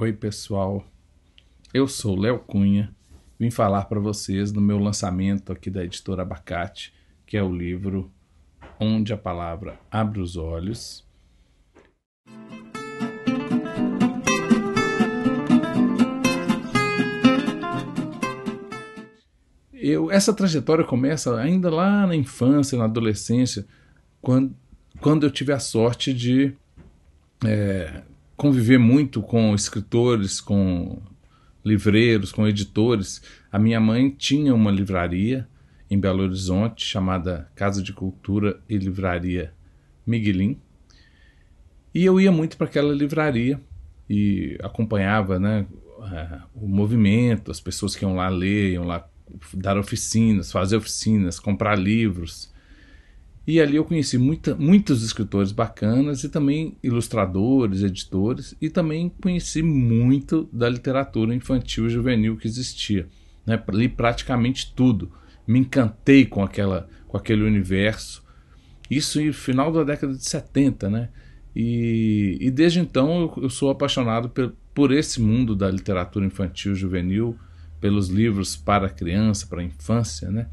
Oi, pessoal. Eu sou Léo Cunha. Vim falar para vocês do meu lançamento aqui da editora Abacate, que é o livro Onde a Palavra Abre os Olhos. Eu, essa trajetória começa ainda lá na infância, na adolescência, quando, quando eu tive a sorte de é, conviver muito com escritores, com livreiros, com editores. A minha mãe tinha uma livraria em Belo Horizonte chamada Casa de Cultura e Livraria Miguelim. E eu ia muito para aquela livraria e acompanhava né, eh, o movimento, as pessoas que iam lá ler, iam lá dar oficinas, fazer oficinas, comprar livros. E ali eu conheci muita, muitos escritores bacanas e também ilustradores, editores, e também conheci muito da literatura infantil e juvenil que existia. Né? Li praticamente tudo. Me encantei com, aquela, com aquele universo. Isso no final da década de 70, né? E, e desde então eu, eu sou apaixonado por, por esse mundo da literatura infantil e juvenil, pelos livros para criança, para infância, né?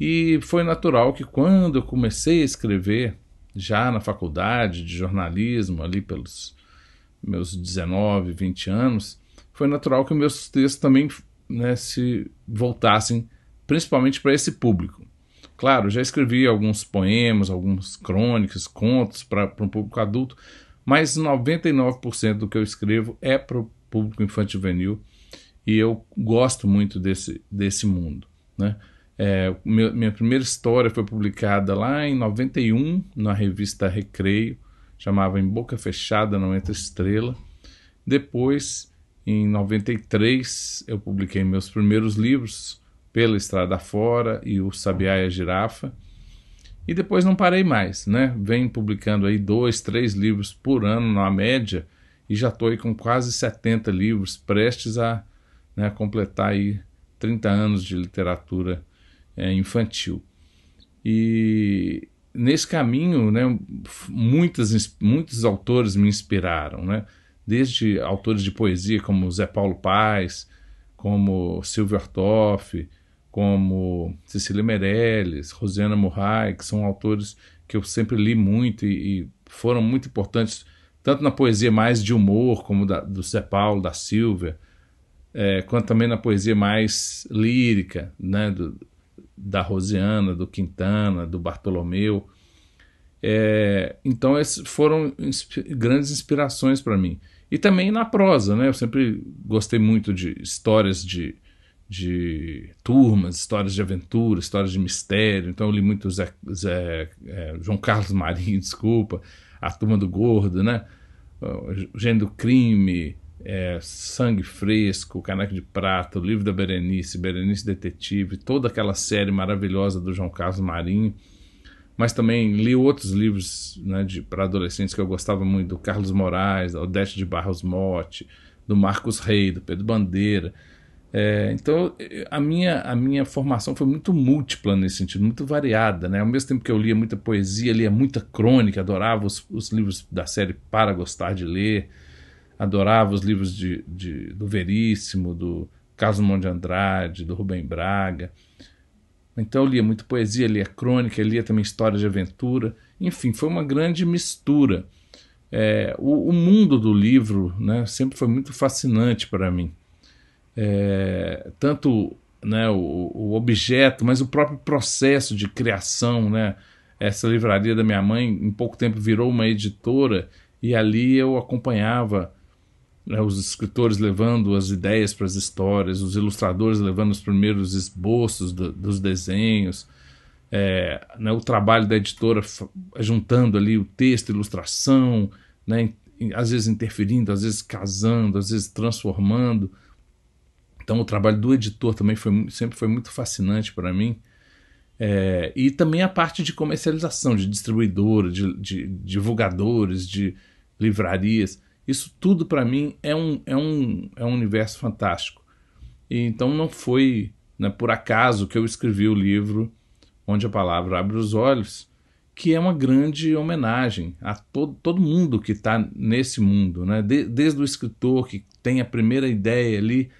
E foi natural que quando eu comecei a escrever, já na faculdade de jornalismo, ali pelos meus 19, 20 anos, foi natural que meus textos também né, se voltassem principalmente para esse público. Claro, já escrevi alguns poemas, alguns crônicas, contos para um público adulto, mas 99% do que eu escrevo é para o público infantil-juvenil e eu gosto muito desse, desse mundo. Né? É, minha primeira história foi publicada lá em 91 na revista Recreio, chamava Em Boca Fechada Não Entra Estrela. Depois, em 93, eu publiquei meus primeiros livros, Pela Estrada Fora e O Sabiá e a Girafa. E depois não parei mais, né? Venho publicando aí dois, três livros por ano na média e já estou aí com quase 70 livros prestes a né, completar aí 30 anos de literatura é, infantil. E nesse caminho, né, muitas, muitos autores me inspiraram, né? desde autores de poesia como Zé Paulo Paz, como Silvio Artoff, como Cecília Meirelles, Rosiana Murray, que são autores que eu sempre li muito e, e foram muito importantes, tanto na poesia mais de humor, como da, do Zé Paulo, da Silvia, é, quanto também na poesia mais lírica, né, do, da Rosiana, do Quintana, do Bartolomeu. É, então, esses foram insp grandes inspirações para mim. E também na prosa, né? Eu sempre gostei muito de histórias de, de turmas, histórias de aventura, histórias de mistério. Então, eu li muito Zé, Zé, é, João Carlos Marinho, desculpa, A Turma do Gordo, né? O Gênio do Crime, é, Sangue Fresco, Caneco de Prata, O Livro da Berenice, Berenice Detetive, toda aquela série maravilhosa do João Carlos Marinho. Mas também li outros livros né, para adolescentes que eu gostava muito, do Carlos Moraes, da Odete de Barros Mote, do Marcos Rei, do Pedro Bandeira. É, então a minha, a minha formação foi muito múltipla nesse sentido, muito variada. Né? Ao mesmo tempo que eu lia muita poesia, lia muita crônica, adorava os, os livros da série Para Gostar de Ler, adorava os livros de, de, do Veríssimo, do Caso Monte Andrade, do Rubem Braga. Então eu lia muito poesia, lia crônica, lia também história de aventura. Enfim, foi uma grande mistura. É, o, o, mundo do livro né, sempre foi muito fascinante para mim. É, tanto né, o, o, objeto, mas o próprio processo de criação. Né? Essa livraria da minha mãe, em pouco tempo, virou uma editora e ali eu acompanhava né, os escritores levando as ideias para as histórias, os ilustradores levando os primeiros esboços do, dos desenhos, é, né, o trabalho da editora juntando ali o texto, ilustração, né, às vezes interferindo, às vezes casando, às vezes transformando. Então o trabalho do editor também foi, sempre foi muito fascinante para mim. É, e também a parte de comercialização, de distribuidora, de, de divulgadores, de livrarias. Isso tudo para mim é um, é, um, é um universo fantástico. E, então não foi né, por acaso que eu escrevi o livro Onde a Palavra Abre os Olhos, que é uma grande homenagem a todo, todo mundo que está nesse mundo, né? De, desde o escritor que tem a primeira ideia ali,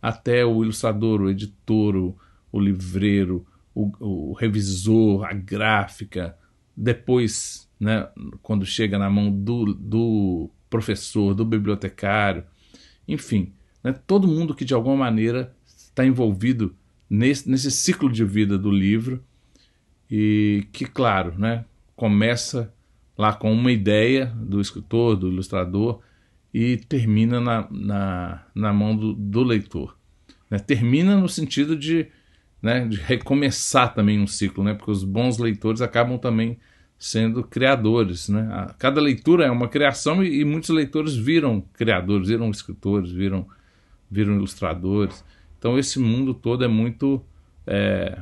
até o ilustrador, o editor, o, o livreiro, o, o, revisor, a gráfica, depois, né, quando chega na mão do, do professor, do bibliotecário, enfim, né, todo mundo que de alguma maneira está envolvido nesse, nesse ciclo de vida do livro e que, claro, né, começa lá com uma ideia do escritor, do ilustrador e termina na, na, na mão do, do leitor. Né? Termina no sentido de, né, de recomeçar também um ciclo, né? porque os bons leitores acabam também sendo criadores. Né? cada leitura é uma criação e, e, muitos leitores viram criadores, viram escritores, viram, viram ilustradores. Então esse mundo todo é muito, é,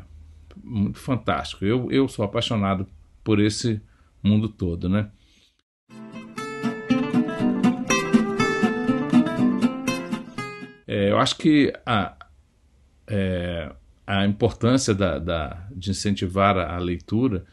muito fantástico. Eu, eu sou apaixonado por esse mundo todo, né? É, eu acho que a, é, a importância da, da, de incentivar a, a leitura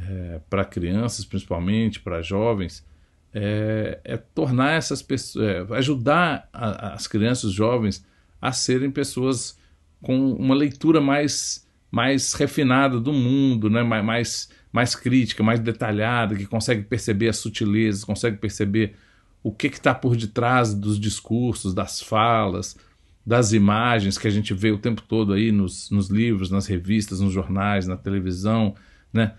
é, eh, para crianças, principalmente para jovens, é, é, tornar essas pessoas, é, eh, ajudar a, as crianças, os jovens a serem pessoas com uma leitura mais mais refinada do mundo, né? mais, mais, mais crítica, mais detalhada, que consegue perceber as sutilezas, consegue perceber o que está por detrás dos discursos, das falas, das imagens que a gente vê o tempo todo aí nos, nos livros, nas revistas, nos jornais, na televisão, né?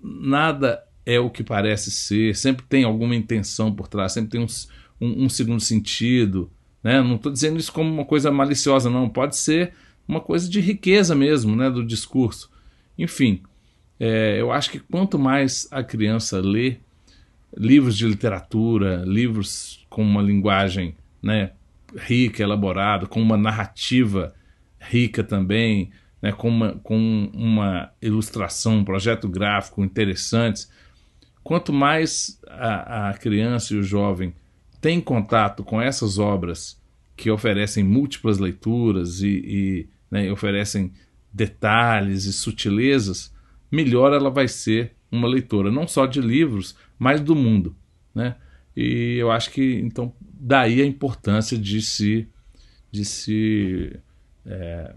nada é o que parece ser, sempre tem alguma intenção por trás, sempre tem um, um, um segundo sentido. Né? Não estou dizendo isso como uma coisa maliciosa, não. Pode ser uma coisa de riqueza mesmo né, do discurso. Enfim, é, eu acho que quanto mais a criança lê livros de literatura, livros com uma linguagem né, rica, elaborada, com uma narrativa rica também, né, com, uma, com uma ilustração, um projeto gráfico interessantes, quanto mais a, a criança e o jovem tem contato com essas obras que oferecem múltiplas leituras e, e né, oferecem detalhes e sutilezas, melhor ela vai ser uma leitora, não só de livros, mas do mundo. Né? E eu acho que, então, daí a importância de se, de se é,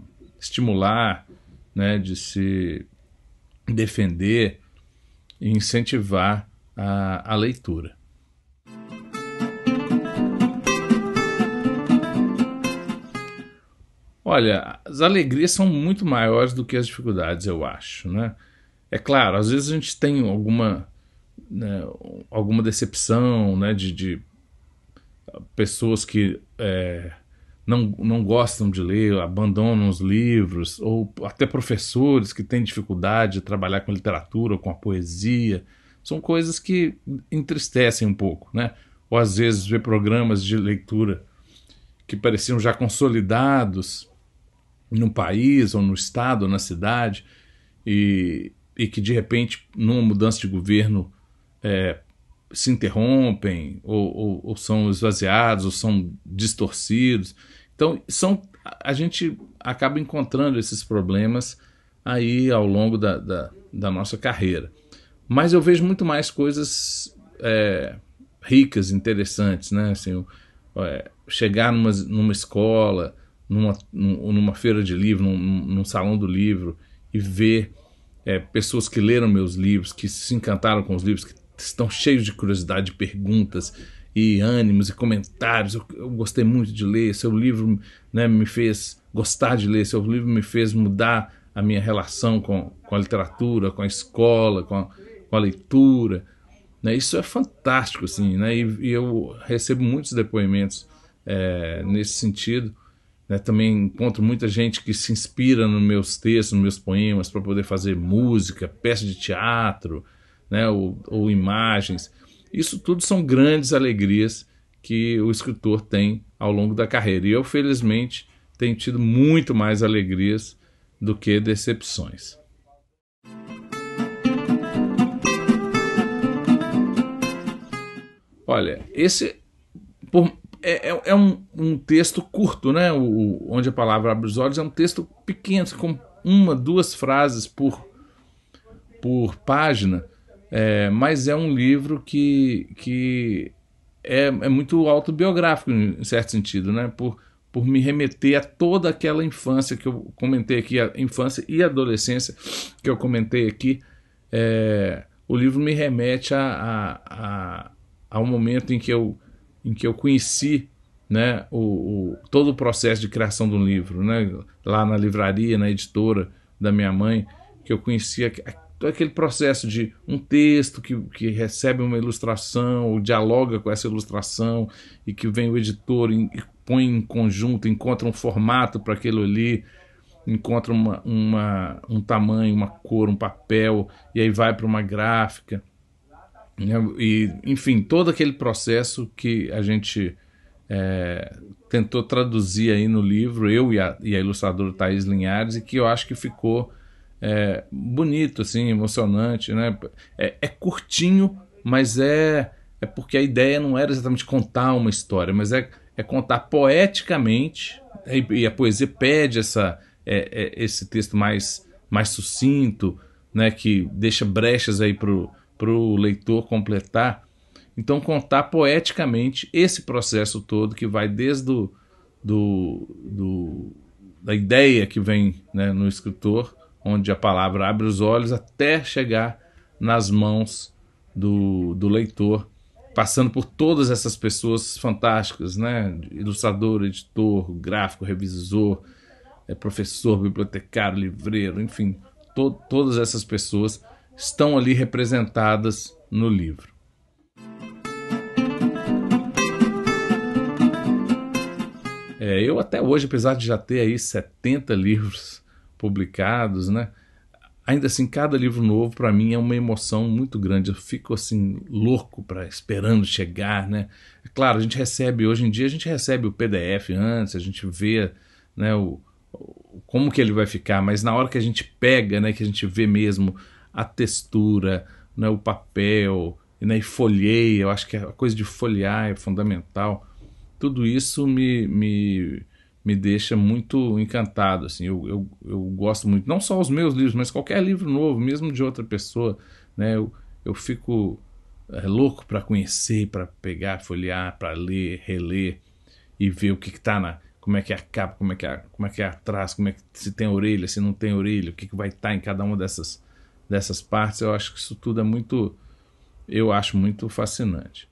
estimular, né, de se defender e incentivar a, a leitura. Olha, as alegrias são muito maiores do que as dificuldades, eu acho, né? É claro, às vezes a gente tem alguma, né, alguma decepção, né, de, de pessoas que é, não, não gostam de ler, abandonam os livros, ou até professores que têm dificuldade de trabalhar com literatura, ou com a poesia. São coisas que entristecem um pouco, né? Ou às vezes ver programas de leitura que pareciam já consolidados no país, ou no estado, ou na cidade, e, e que de repente, numa mudança de governo, é, se interrompem, ou, ou, ou são esvaziados, ou são distorcidos. Então, são, a gente acaba encontrando esses problemas aí ao longo da, da, da nossa carreira. Mas eu vejo muito mais coisas é, ricas, interessantes, né? Assim, é, chegar numa, numa escola, numa, numa feira de livro, num, num salão do livro e ver é, pessoas que leram meus livros, que se encantaram com os livros, que estão cheios de curiosidade, perguntas e ânimos e comentários. Eu, eu gostei muito de ler, seu livro né, me fez gostar de ler, seu livro me fez mudar a minha relação com, com a literatura, com a escola, com a, com a leitura. Né? Isso é fantástico, assim, né? e, e eu recebo muitos depoimentos é, nesse sentido. Né, também encontro muita gente que se inspira nos meus textos, nos meus poemas, para poder fazer música, peça de teatro, né, ou, ou imagens. Isso tudo são grandes alegrias que o escritor tem ao longo da carreira. E eu, felizmente, tenho tido muito mais alegrias do que decepções. Olha, esse por, é, é, é um, um, texto curto, né? O, onde a palavra abre os olhos é um texto pequeno, com uma, duas frases por, por página, é, mas é um livro que, que é, é, muito autobiográfico, em certo sentido, né? Por, por me remeter a toda aquela infância que eu comentei aqui, a infância e adolescência que eu comentei aqui. É, o livro me remete a, a, a, ao momento em que eu, em que eu conheci né, o, o, todo o processo de criação do livro, né? Lá na livraria, na editora da minha mãe, que eu conhecia então, aquele processo de um texto que, que recebe uma ilustração, ou dialoga com essa ilustração, e que vem o editor e põe em conjunto, encontra um formato para aquilo ali, encontra uma, uma, um tamanho, uma cor, um papel, e aí vai para uma gráfica. Né? E, enfim, todo aquele processo que a gente é, tentou traduzir aí no livro, eu e a, e a ilustradora Thais Linhares, e que eu acho que ficou é, bonito, assim, emocionante, né? É, é curtinho, mas é, é porque a ideia não era exatamente contar uma história, mas é, é contar poeticamente, né? e, e a poesia pede essa, é, é, esse texto mais, mais sucinto, né, que deixa brechas aí pro, pro leitor completar. Então, contar poeticamente esse processo todo que vai desde do, do, do da ideia que vem né, no escritor onde a palavra abre os olhos até chegar nas mãos do, do leitor, passando por todas essas pessoas fantásticas, né? Ilustrador, editor, gráfico, revisor, é, professor, bibliotecário, livreiro, enfim, to todas essas pessoas estão ali representadas no livro. É, eu até hoje, apesar de já ter aí 70 livros publicados, né? Ainda assim, cada livro novo para mim é uma emoção muito grande. Eu fico assim louco para esperando chegar, né? É claro, a gente recebe hoje em dia a gente recebe o PDF antes, a gente vê, né, o, o, como que ele vai ficar, mas na hora que a gente pega, né, que a gente vê mesmo a textura, né, o papel, né, e folheia, eu acho que a coisa de folhear é fundamental. Tudo isso me, me me deixa muito encantado. Assim, eu, eu, eu, gosto muito, não só os meus livros, mas qualquer livro novo, mesmo de outra pessoa, né? Eu, eu fico é, louco para conhecer, para pegar, folhear, para ler, reler e ver o que está na como é que é a capa, como é que é, como é que é atrás, como é que se tem orelha, se não tem orelha, o que, que vai estar tá em cada uma dessas dessas partes. Eu acho que isso tudo é muito eu acho muito fascinante.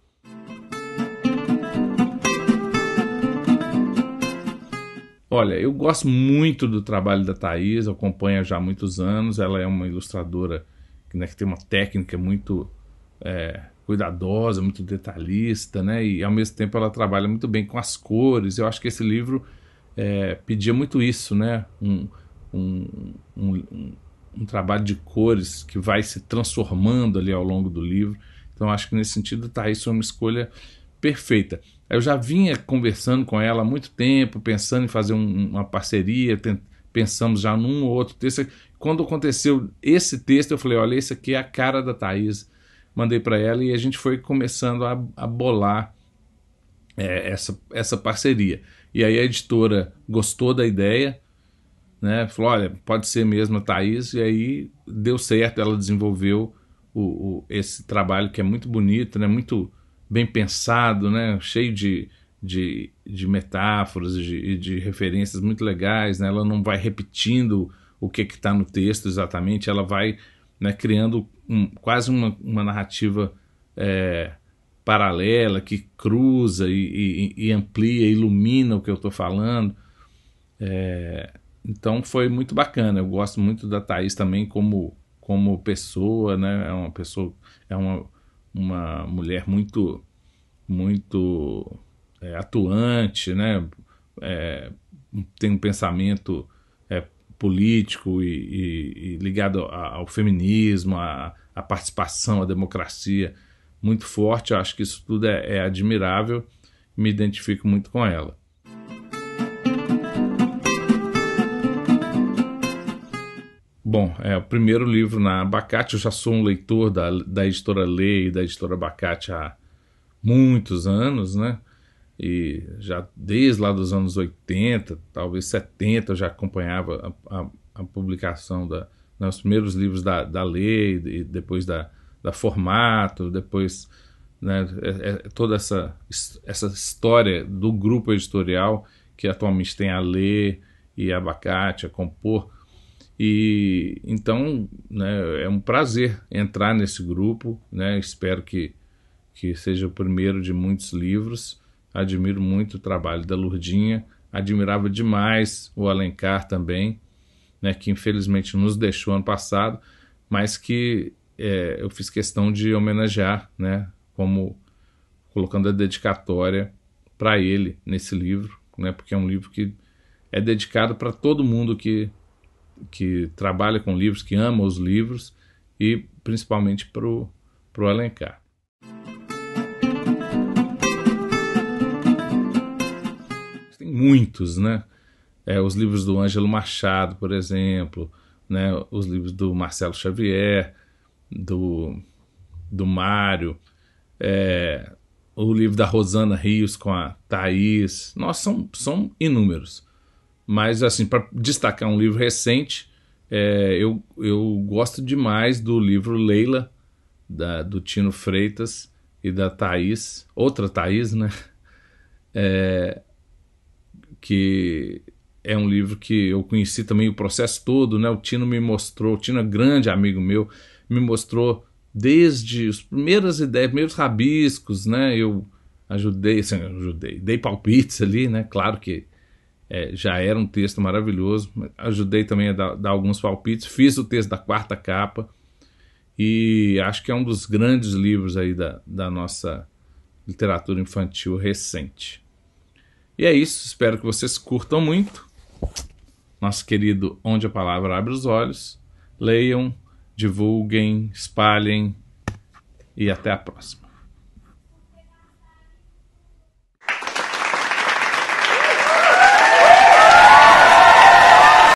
Olha, eu gosto muito do trabalho da Thaís, acompanho já há muitos anos. Ela é uma ilustradora né, que tem uma técnica muito é, cuidadosa, muito detalhista, né? E ao mesmo tempo ela trabalha muito bem com as cores. Eu acho que esse livro é, pedia muito isso, né? Um, um, um, um, trabalho de cores que vai se transformando ali ao longo do livro. Então acho que nesse sentido, Thaís foi uma escolha perfeita. Eu já vinha conversando com ela há muito tempo, pensando em fazer um, uma parceria, pensamos já num ou outro texto. Quando aconteceu esse texto, eu falei: olha, esse aqui é a cara da Thaís. Mandei para ela e a gente foi começando a, a bolar é, essa, essa parceria. E aí a editora gostou da ideia, né? Falou: olha, pode ser mesmo a Thaís. E aí deu certo, ela desenvolveu o, o, esse trabalho que é muito bonito, né? Muito bem pensado, né? cheio de, de, de metáforas e de, de, referências muito legais. Né? Ela não vai repetindo o que é está no texto exatamente, ela vai né, criando um, quase uma, uma narrativa é, paralela que cruza e, e, e, amplia, ilumina o que eu estou falando. É, então foi muito bacana. Eu gosto muito da Thaís também como, como pessoa, né? É uma pessoa, é uma, uma mulher muito muito é, atuante, né? É, tem um pensamento é, político e, e, e ligado ao feminismo, à participação, à democracia muito forte. Eu acho que isso tudo é, é admirável. Me identifico muito com ela. Bom, é o primeiro livro na Abacate. Eu já sou um leitor da, da editora Lei e da editora Abacate há muitos anos, né? E já desde lá dos anos 80, talvez 70, eu já acompanhava a, a, a publicação da, dos né, primeiros livros da, da Lei, e depois da, da Formato, depois né, é, é toda essa, essa história do grupo editorial que atualmente tem a Lei e a Abacate, a Compor e então né, é um prazer entrar nesse grupo. Né? Espero que, que seja o primeiro de muitos livros. Admiro muito o trabalho da Lurdinha. Admirava demais o Alencar também, né, que infelizmente nos deixou ano passado, mas que é, eu fiz questão de homenagear, né, como colocando a dedicatória para ele nesse livro, né, porque é um livro que é dedicado para todo mundo que que trabalha com livros, que ama os livros e principalmente para o Alencar. Tem muitos, né? É, os livros do Ângelo Machado, por exemplo, né? os livros do Marcelo Xavier, do, do Mário, é, o livro da Rosana Rios com a Thaís. Nossa, são, são inúmeros. Mas, assim, para destacar um livro recente, é, eu, eu gosto demais do livro Leila, da, do Tino Freitas e da Thaís, outra Thaís, né? É, que é um livro que eu conheci também o processo todo, né? O Tino me mostrou, o Tino é grande amigo meu, me mostrou desde as primeiras ideias, primeiros rabiscos, né? Eu ajudei, assim, ajudei, dei palpites ali, né? Claro que é, já era um texto maravilhoso. Ajudei também a dar, dar, alguns palpites. Fiz o texto da quarta capa e acho que é um dos grandes livros aí da, da nossa literatura infantil recente. E é isso. Espero que vocês curtam muito. Nosso querido Onde a Palavra Abre os Olhos. Leiam, divulguem, espalhem e até a próxima.